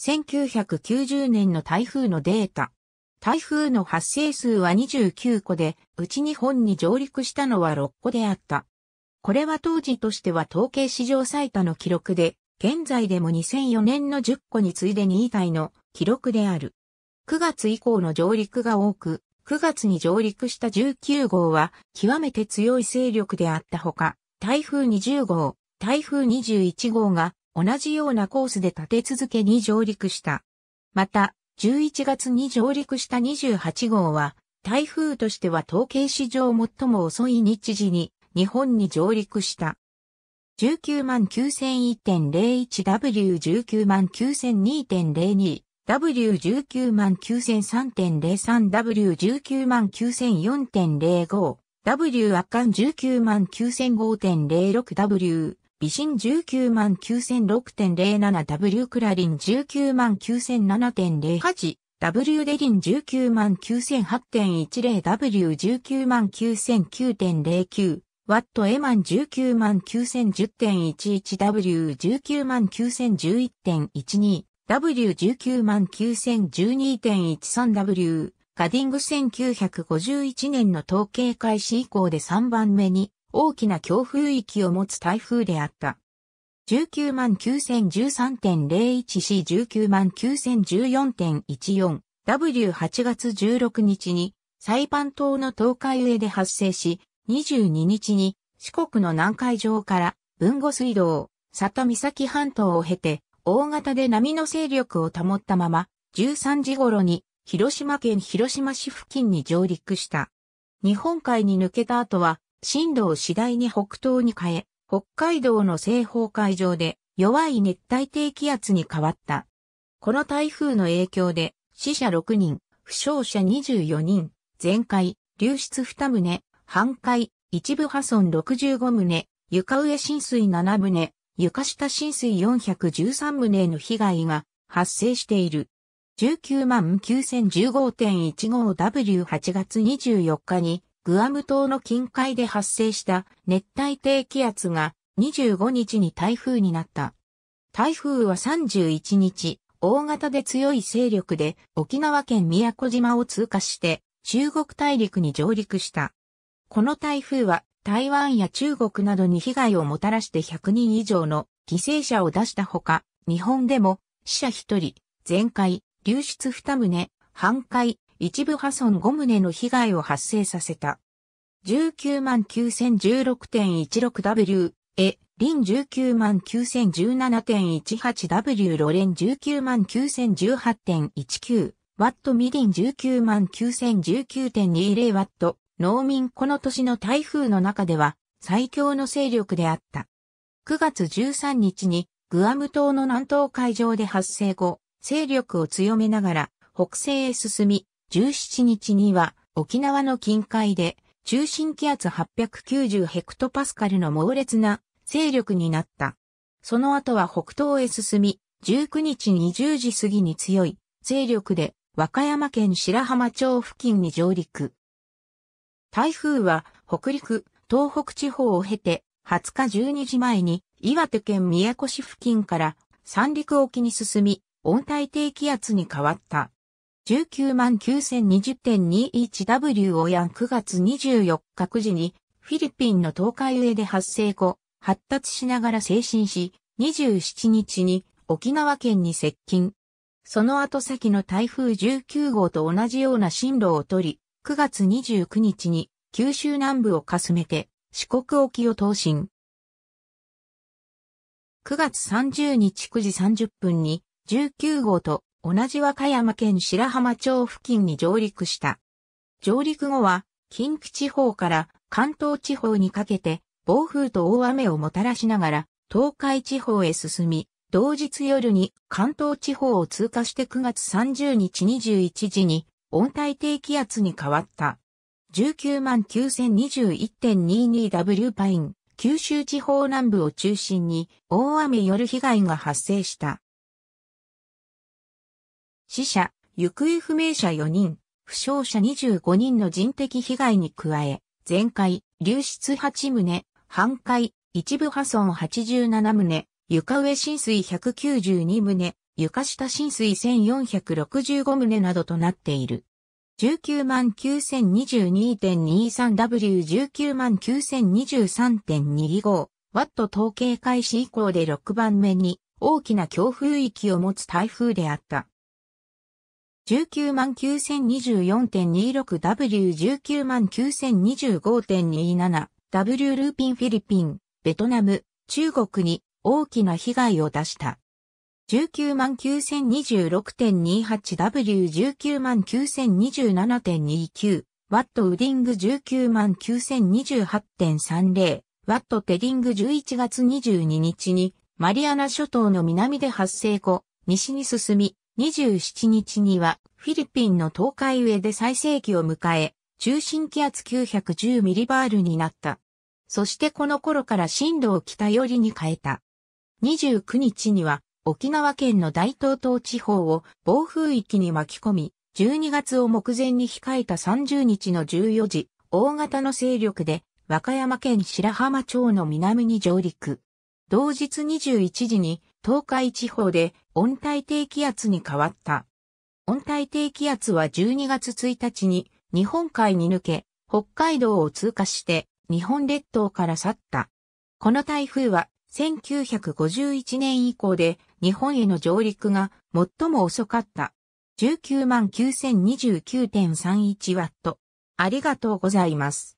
1990年の台風のデータ。台風の発生数は29個で、うち日本に上陸したのは6個であった。これは当時としては統計史上最多の記録で、現在でも2004年の10個に次いで2位タイの記録である。9月以降の上陸が多く、9月に上陸した19号は極めて強い勢力であったほか、台風20号、台風21号が同じようなコースで立て続けに上陸した。また、11月に上陸した28号は、台風としては統計史上最も遅い日時に日本に上陸した。19万 9001.01W19 万9002.02 W19 万9003.03 W19 万9004.05 W 圧巻19万9005.06 W 微信 199,006.07W クラリン199,007.08 W デリン 199,008.10W199,009.09 ワットエマン 199,010.11W199,011.12 W199,012.13W ガディング1951年の統計開始以降で3番目に大きな強風域を持つ台風であった。199013.01C199014.14 W8 月16日にサイパン島の東海上で発生し、22日に四国の南海上から豊後水道、佐岬半島を経て、大型で波の勢力を保ったまま、13時頃に広島県広島市付近に上陸した。日本海に抜けた後は震度を次第に北東に変え、北海道の西方海上で弱い熱帯低気圧に変わった。この台風の影響で死者6人、負傷者24人、全壊、流出2棟、半壊、一部破損65棟、床上浸水7棟、床下浸水413棟の被害が発生している。19 9015.15W8 月24日にグアム島の近海で発生した熱帯低気圧が25日に台風になった。台風は31日、大型で強い勢力で沖縄県宮古島を通過して中国大陸に上陸した。この台風は台湾や中国などに被害をもたらして100人以上の犠牲者を出したほか、日本でも死者1人、全壊、流出2棟、半壊、一部破損5棟の被害を発生させた。199,016.16W、え、リン 199,017.18W ロレン199,018.19ワットミリン199,019.20ワット農民この年の台風の中では最強の勢力であった。9月13日にグアム島の南東海上で発生後、勢力を強めながら北西へ進み、17日には沖縄の近海で中心気圧890ヘクトパスカルの猛烈な勢力になった。その後は北東へ進み、19日20時過ぎに強い勢力で和歌山県白浜町付近に上陸。台風は北陸、東北地方を経て20日12時前に岩手県宮古市付近から三陸沖に進み温帯低気圧に変わった。199,020.21W をやん9月24日9時に、フィリピンの東海上で発生後、発達しながら精神し、27日に沖縄県に接近。その後先の台風19号と同じような進路をとり、9月29日に九州南部をかすめて四国沖を通進。9月30日9時30分に19号と同じ和歌山県白浜町付近に上陸した。上陸後は、近畿地方から関東地方にかけて、暴風と大雨をもたらしながら、東海地方へ進み、同日夜に関東地方を通過して9月30日21時に温帯低気圧に変わった。199,021.22W パイン、九州地方南部を中心に大雨による被害が発生した。死者、行方不明者4人、負傷者25人の人的被害に加え、全壊、流出8棟、半壊、一部破損87棟、床上浸水192棟、床下浸水1465棟などとなっている。199,022.23W199,023.25 ワット統計開始以降で6番目に大きな強風域を持つ台風であった。199,024.26W199,025.27 W ルーピンフィリピン、ベトナム、中国に大きな被害を出した。199,026.28W199,027.29 w ウディング199,028.30 w テディング11月22日にマリアナ諸島の南で発生後、西に進み、27日にはフィリピンの東海上で最盛期を迎え、中心気圧910ミリバールになった。そしてこの頃から進路を北寄りに変えた。29日には沖縄県の大東東地方を暴風域に巻き込み、12月を目前に控えた30日の14時、大型の勢力で和歌山県白浜町の南に上陸。同日21時に東海地方で温帯低気圧に変わった。温帯低気圧は12月1日に日本海に抜け、北海道を通過して日本列島から去った。この台風は1951年以降で日本への上陸が最も遅かった。19万9029.31ワット。ありがとうございます。